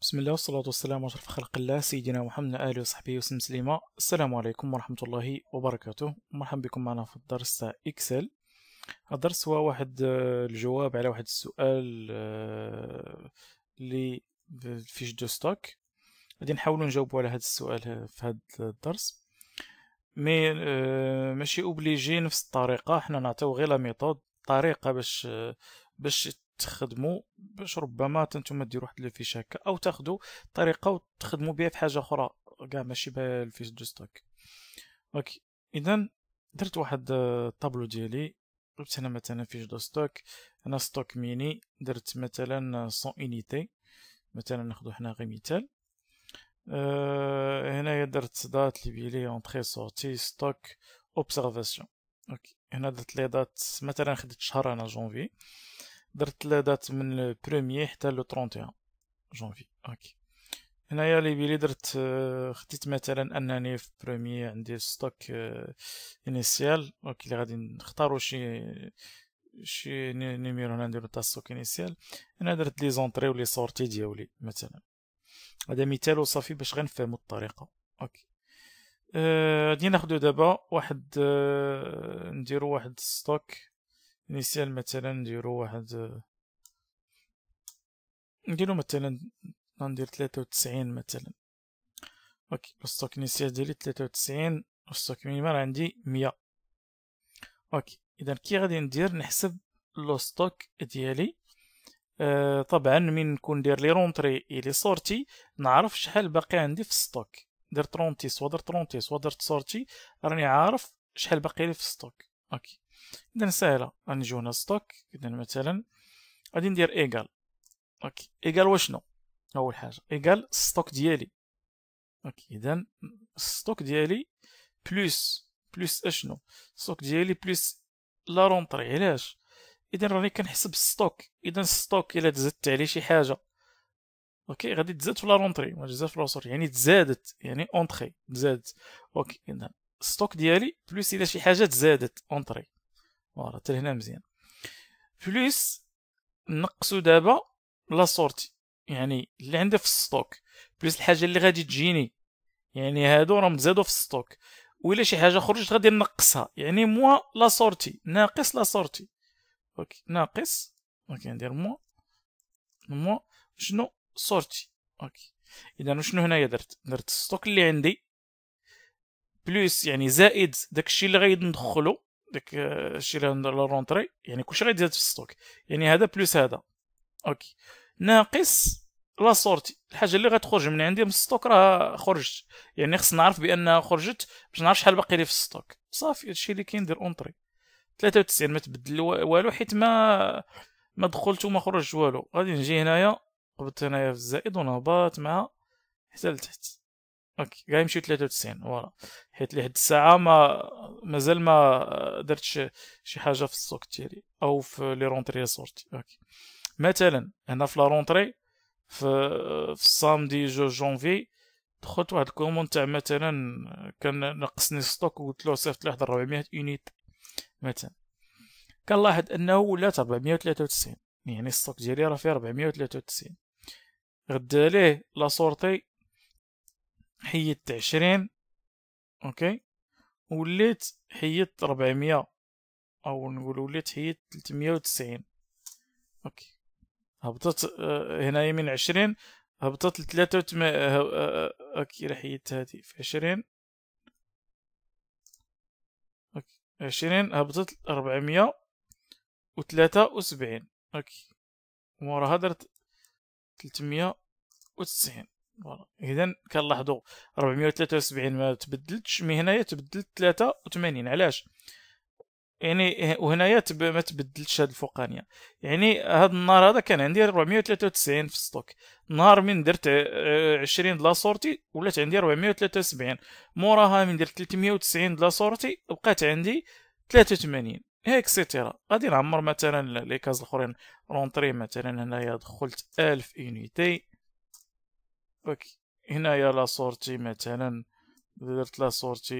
بسم الله والصلاة والسلام على خلق الله سيدنا محمد آله وصحبه وسلم سليما السلام عليكم ورحمة الله وبركاته مرحبا بكم معنا في الدرس تاع إكسل الدرس هو واحد آه، الجواب على واحد السؤال اللي آه، في جدو ستوك غادي نحاولوا نجاوبوا على هذا السؤال آه، في هذا الدرس مي ماشي اوبليجي نفس الطريقة حنا نعطيو غير لا ميثود طريقة باش باش تخدموا باش ربما انتم ديروا واحد هكا او تاخذوا طريقه وتخدموا بها في حاجه اخرى كاع ماشي بالفيش دو ستوك اوكي اذا درت واحد الطابلو آه، ديالي درت هنا مثلا فيش دو ستوك هنا ستوك ميني درت مثلا 100 اونيتي مثلا ناخذ حنا غير مثال أه هنايا درت دات لي بيلي اونتري سورتي ستوك اوبسرفاسيون اوكي هنا درت لي دات مثلا خديت شهر انا جونفي درت لا دات من بروميي حتى لو 31 جونفي اوكي هنايا لي بيلي درت آه، خديت مثلا انني في بروميي عندي ستوك انيسيال اوكي اللي غادي نختارو شي شي نيميرو هنا نديرو تاع ستوك انيسيال انا درت لي زونطري ولي سورتي ديالي مثلا هذا مثال وصافي باش غنفهمو الطريقه اوكي آه، غادي أه ناخدو دابا واحد أه نديرو واحد ستوك نسيال مثلا نديرو واحد نديرو مثلا ندير تلاتة وتسعين مثلا اوكي الستوك نسيال ديالي تلاتة وتسعين الستوك مينيمال عندي مية اوكي اذا كي غادي ندير نحسب لو ستوك ديالي أه طبعا من نكون ندير لي رونتري اي لي سورتي نعرف شحال باقي عندي في الستوك درت رونتي سوا درت رونتي سوا درت سورتي راني عارف شحال باقي لي في الستوك اوكي اذا سهله غنجيو هنا ستوك اذا مثلا غادي ندير ايكال اوكي ايكال واشنو اول حاجه ايكال ستوك ديالي اوكي اذا ستوك ديالي بلس بلس اشنو ستوك ديالي بلس لا رونطري علاش اذا راني كنحسب ستوك اذا ستوك الا تزدت عليه شي حاجه اوكي غادي تزاد في لا رونطري ما تزاد في لاسور يعني تزادت يعني اونطري تزادت اوكي اذا ستوك ديالي بلس الا شي حاجه تزادت اونطري فوالا حتى لهنا مزيان بليس نقصو دابا لا سورتي يعني اللي عندي في الستوك بليس الحاجه اللي غادي تجيني يعني هادو راهم تزادو في الستوك ولا شي حاجه خرجت غادي نقصها يعني موا لا سورتي ناقص لا سورتي اوكي ناقص اوكي ندير موا موا شنو سورتي اوكي اذا شنو هنايا درت درت الستوك اللي عندي بلوس يعني زائد داكشي اللي غادي ندخلو داك الشيء آه، اللي لورونتري يعني كلشي غيتزاد في الستوك يعني هذا بلس هذا اوكي ناقص لا سورتي الحاجه اللي غتخرج من عندي من الستوك راه خرجت يعني خصنا نعرف بانها خرجت باش نعرف شحال باقي لي في الستوك صافي هادشي اللي كاين كندير اونطري 93 ما تبدل والو حيت ما ما دخلت وما خرجت والو غادي نجي هنايا قبضت هنايا في الزائد ونهبط مع حتى لتحت اوكي قاعد يمشي 93 ورا حيت لحد الساعه ما مازال ما درتش شي حاجه في السوق تيري او في لي رونتري سورتي اوكي مثلا هنا في لا رونتري في في السامدي جو جونفي دخلت واحد الكومون تاع مثلا كان نقصني ستوك وقلت له صيفط لي واحد 400 يونيت مثلا كنلاحظ انه ولات 493 يعني الستوك ديالي راه فيه 493 غدا ليه لا سورتي حيدت عشرين اوكي وليت حيدت ربعمية او نقول وليت حيدت تلتمية وتسعين اوكي هبطت آه، هنايا من عشرين هبطت لتلاتة وتم آه، آه، اوكي راح حيدت هادي في عشرين اوكي عشرين هبطت ربعمية وثلاثة وسبعين اوكي وراها درت تلتمية وتسعين اذا كنلاحظوا 473 ما تبدلتش من هنايا تبدلت 83 علاش يعني وهنايا ما تبدلتش هاد الفوقانيه يعني هاد النهار هذا كان عندي 493 في الستوك نهار من درت 20 آه، دلا سورتي ولات عندي 473 موراها من درت 390 دلا سورتي بقات عندي 83 هيك سيتيرا غادي نعمر مثلا لي كاز الاخرين رونطري مثلا هنايا دخلت 1000 يونيتي اوكي هنايا لا سورتي مثلا درت لا سورتي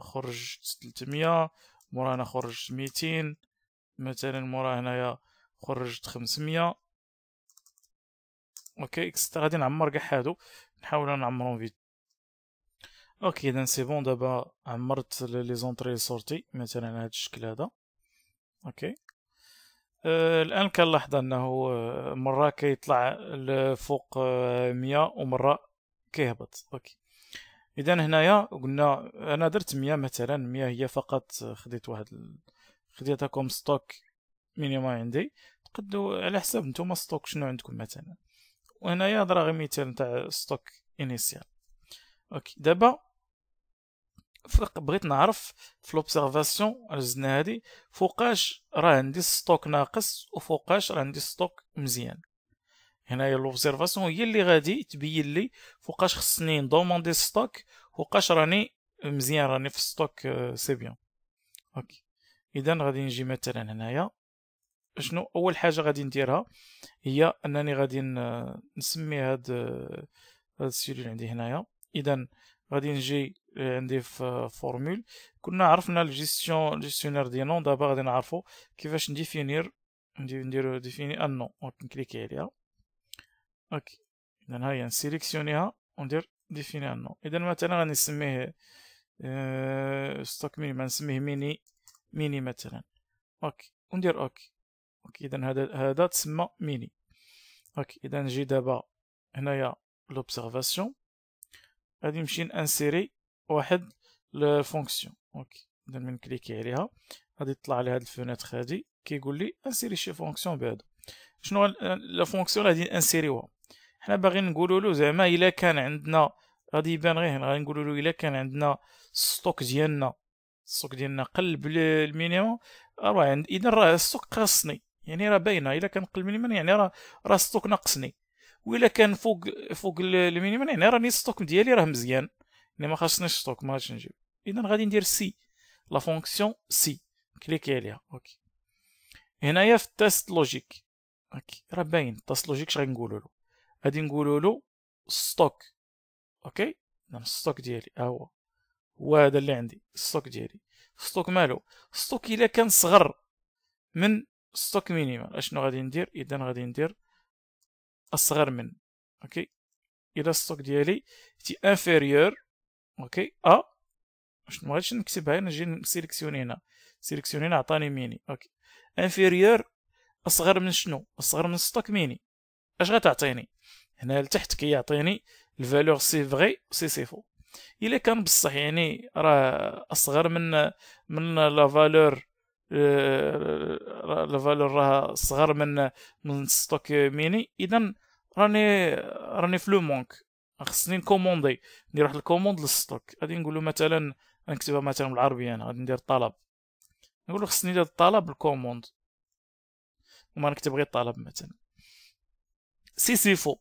خرجت 300 مورا انا خرجت 200 مثلا مورا هنايا خرجت 500 اوكي اكس غادي نعمر كاع هادو نحاول نعمرهم فيت اوكي اذا سي بون دابا عمرت لي زونطري سورتي مثلا على هذا الشكل هذا اوكي آه، الان كان انه آه، مره كيطلع لفوق 100 آه، ومره كيهبط اوكي اذا هنايا قلنا انا درت 100 مثلا 100 هي فقط خديت واحد خديتها كوم ستوك مينيما عندي تقدو على حساب نتوما ستوك شنو عندكم مثلا وهنايا هضره غير مثال نتاع ستوك انيسيال اوكي دابا بغيت نعرف في لوبسيرفاسيون الزنا هادي فوقاش راه عندي ستوك ناقص وفوقاش راه عندي ستوك مزيان هنايا لوبسيرفاسيون هي اللي غادي تبين لي فوقاش خصني ندوموندي ستوك فوقاش راني مزيان راني في ستوك آه، سي بيان اوكي اذا غادي نجي مثلا هنايا شنو اول حاجه غادي نديرها هي انني غادي نسمي هاد آه، هاد السيلول عندي هنايا اذا غادي نجي عندي في فورمول كنا عرفنا الجيستيون الجيستيونير نون دابا غادي نعرفو كيفاش نديفينير نديرو ديفيني ان نو نكليكي عليها اوكي اذا ها هي نسيليكسيونيها وندير ديفيني ان نون اذا مثلا غادي نسميه أه... ستوك مينيما نسميه ميني ميني مثلا اوكي وندير اوكي اوكي اذا هذا هذا تسمى ميني اوكي اذا نجي دابا هنايا لوبسيرفاسيون غادي نمشي نانسيري واحد الفونكسيون اوكي اذا من كليكي عليها غادي يطلع لي هاد الفونيتر هادي كيقول لي انسيري شي فونكسيون بهادو شنو لا فونكسيون غادي انسيريوها حنا باغيين نقولوا له زعما الا كان عندنا غادي يبان غير غادي نقولوا له الا كان عندنا الستوك ديالنا السوق ديالنا قل بالمينيموم راه عند اذا راه السوق قاصني يعني راه باينه الا كان قل المينيموم يعني راه راه السوق ناقصني الا كان فوق فوق المينيموم يعني راني السوق ديالي راه مزيان اللي ما خاصنيش ستوك ما غاديش نجيب اذا غادي ندير سي لا فونكسيون سي كليكي عليها اوكي هنايا في التست لوجيك اوكي راه باين التست لوجيك اش غنقولوا له غادي نقولوا له ستوك اوكي اذا الستوك ديالي ها هو هو هذا اللي عندي الستوك ديالي ستوك مالو الستوك الا كان صغر من ستوك مينيمال اشنو غادي ندير اذا غادي ندير اصغر من اوكي الى الستوك ديالي تي انفيريور اوكي ا آه. مش ما بغيتش نكتبها هنا نجي نسيليكسيوني هنا سيليكسيوني هنا عطاني ميني اوكي انفيريور اصغر من شنو اصغر من ستوك ميني اش غتعطيني هنا لتحت كيعطيني الفالور سي فغي سي سي فو الا كان بصح يعني راه اصغر من من لا فالور آه، لا فالور راه صغر من من ستوك ميني اذا راني راني في لو مونك خصني نكوموندي ندير واحد الكوموند للستوك غادي نقول له مثلا نكتبها مثلا بالعربيه انا غادي ندير طلب نقول له خصني ندير الطلب بالكوموند وما نكتب غير طلب مثلا سي سيفو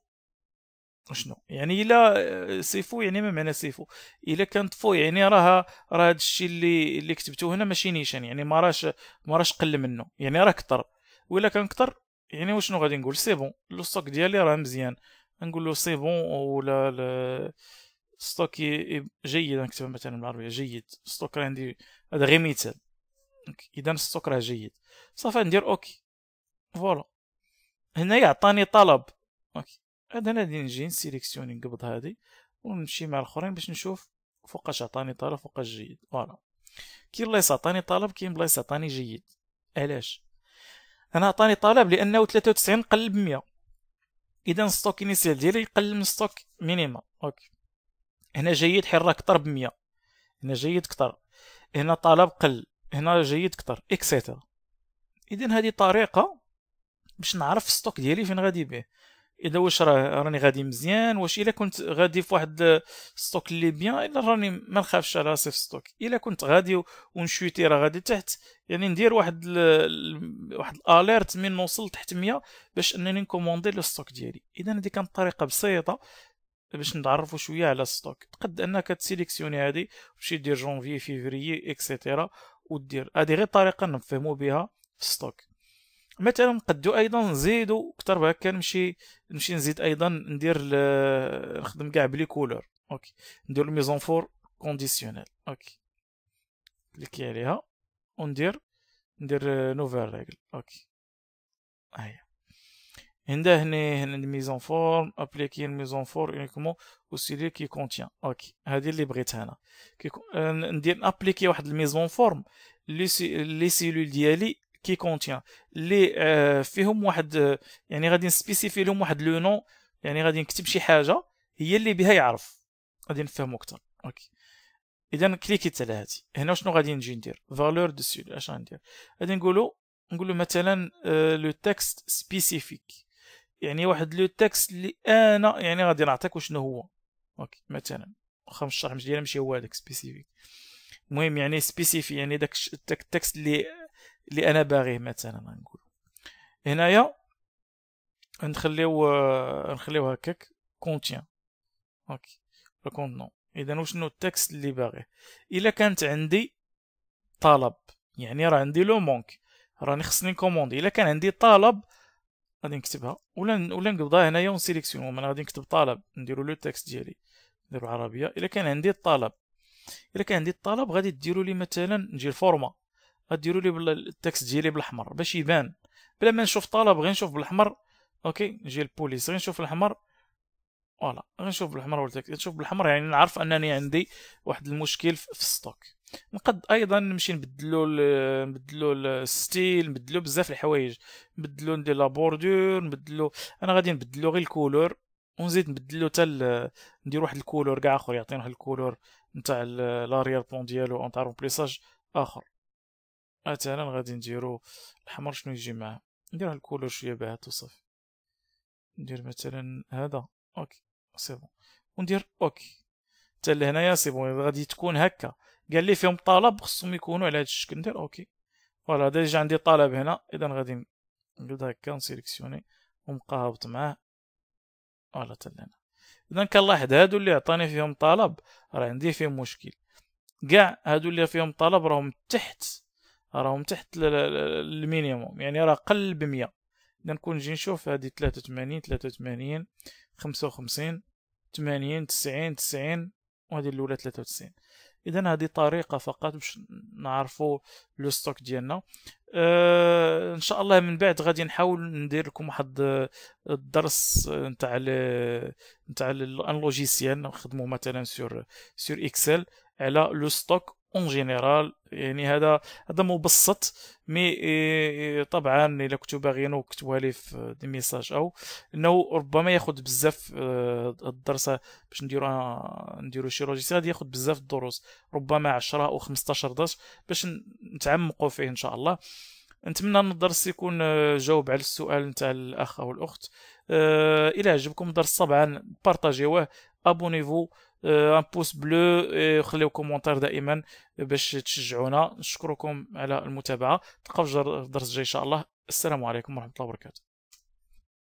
شنو يعني الا آه، سيفو يعني ما معنى سيفو الا كانت فو يعني راها راه هذا الشيء اللي اللي كتبته هنا ماشي نيشان يعني ما راش ما راش قل منه يعني راه كثر ولا كان كثر يعني وشنو غادي نقول سي بون لو ستوك ديالي راه مزيان نقول له سي بون ولا ستوك جيد نكتبها مثلا بالعربيه جيد ستوك راه عندي هذا غير مثال اذا الستوك راه جيد صافي ندير اوكي فوالا هنا يعطاني طلب اوكي هذا انا غادي نجي نسيليكسيوني نقبض هادي ونمشي مع الاخرين باش نشوف فوقاش عطاني طلب فوقاش جيد فوالا كي بلايص عطاني طلب كاين بلايص عطاني جيد علاش انا عطاني طلب لانه 93 قلب 100 اذا ستوك انيسيال ديالي يقل من ستوك مينيما اوكي هنا جيد حيت راه كثر ب 100 هنا جيد كثر هنا طلب قل هنا جيد كثر اكسيتيرا اذا هذه طريقه باش نعرف الستوك ديالي فين غادي بيه اذا واش راه راني غادي مزيان واش الا كنت غادي في واحد ستوك لي بيان الا راني ما نخافش على راسي في ستوك الا كنت غادي ونشوتي راه غادي تحت يعني ندير واحد ال... واحد الاليرت من نوصل تحت 100 باش انني نكوموندي لو ستوك ديالي اذا هذه دي كانت طريقه بسيطه باش نتعرفوا شويه على ستوك تقد انك تسيليكسيوني هادي تمشي دير جونفي فيفري اكسيتيرا ودير هذه غير طريقه نفهموا بها في ستوك مثلا نقدو ايضا نزيدو اكثر من هكا نمشي نمشي نزيد ايضا ندير نخدم كاع بلي كولور اوكي ندير ميزون فور كونديسيونيل اوكي كليكي عليها وندير ندير نوفيل ريغل اوكي هيا هنا هنا هنا ميزون فور ابليكي ميزون فور اونيكمون او سيلي كي كونتيان اوكي هادي اللي بغيت انا آه، ندير ابليكي واحد الميزون فورم لي سيلول ديالي كي كونتيان لي فيهم واحد يعني غادي نسبيسيفي لهم واحد لو نون يعني غادي نكتب شي حاجه هي اللي بها يعرف غادي نفهمو اكثر اوكي اذا كليكيت على هادي هنا شنو غادي نجي ندير فالور دو سود اش غندير غادي نقولو نقولو مثلا لو تكست سبيسيفيك يعني واحد لو تكست اللي انا يعني غادي نعطيك وشنو هو اوكي مثلا واخا الشرح ديالها ماشي هو هذاك سبيسيفيك المهم يعني سبيسيفي يعني داك التكست اللي اللي انا باغيه مثلا غنقول هنايا نخليو نخليو هكاك كونتيان اوكي لو كونتنون اذا وشنو التكست اللي باغيه الا كانت عندي طلب يعني راه عندي لو مونك راني خصني نكوموندي الا كان عندي طلب غادي نكتبها ولا ولا نقبضها هنايا ونسيليكسيون انا غادي نكتب طلب نديرو لو تكست ديالي نديرو عربيه الا كان عندي الطلب الا كان عندي الطلب غادي ديرو لي مثلا نجي الفورما غديروا لي التكست ديالي بالاحمر باش يبان بلا ما نشوف طلب غير نشوف بالاحمر اوكي نجي البوليس غير نشوف الاحمر فوالا غير نشوف بالاحمر ولا نشوف بالاحمر يعني نعرف انني عندي واحد المشكل في الستوك نقد ايضا نمشي نبدلو نبدلو الستيل نبدلو بزاف الحوايج نبدلو ندير لا بوردور نبدلو انا غادي نبدلو غير الكولور ونزيد نبدلو حتى تل... ندير واحد الكولور كاع اخر يعطينا واحد الكولور نتاع لاريير بون ديالو اون تاع اخر مثلا غادي نديرو الحمر شنو يجي معاه ندير الكولور شويه بعد توصف ندير مثلا هذا اوكي سي بون وندير اوكي حتى لهنايا سي بون غادي تكون هكا قال لي فيهم طلب خصهم يكونوا على هذا الشكل ندير اوكي فوالا ديجا عندي طلب هنا اذا غادي نبدا هكا نسيليكسيوني ونبقى هابط معاه فوالا حتى لهنا اذا كنلاحظ هادو اللي عطاني فيهم طلب راه عندي فيهم مشكل كاع هادو اللي فيهم طلب راهم تحت راهم تحت المينيموم يعني راه قل ب 100 اذا نكون نجي نشوف هذه 83 83 55 80 90 90 وهذه الاولى 93 اذا هذه طريقه فقط باش نعرفوا لو ستوك ديالنا أه ان شاء الله من بعد غادي نحاول ندير لكم واحد آه، الدرس آه، نتاع نتاع اللوجيسيال نخدموا مثلا سور سور اكسل على لو ستوك اون جينيرال يعني هذا هذا مبسط مي طبعا الا كنتو باغيينو كتبوها لي في دي ميساج او انه ربما ياخذ بزاف آه، الدرس باش نديرو نديرو شي روجيسير غادي ياخذ بزاف الدروس ربما 10 او 15 درس باش نتعمقوا فيه ان شاء الله نتمنى ان الدرس يكون آه، جاوب على السؤال نتاع الاخ او الاخت آه، الى عجبكم الدرس طبعا بارطاجيوه ابونيفو ان بوس بلو خليو كومونتير دائما باش تشجعونا نشكركم على المتابعه تلقاو في الدرس الجاي ان شاء الله السلام عليكم ورحمه الله وبركاته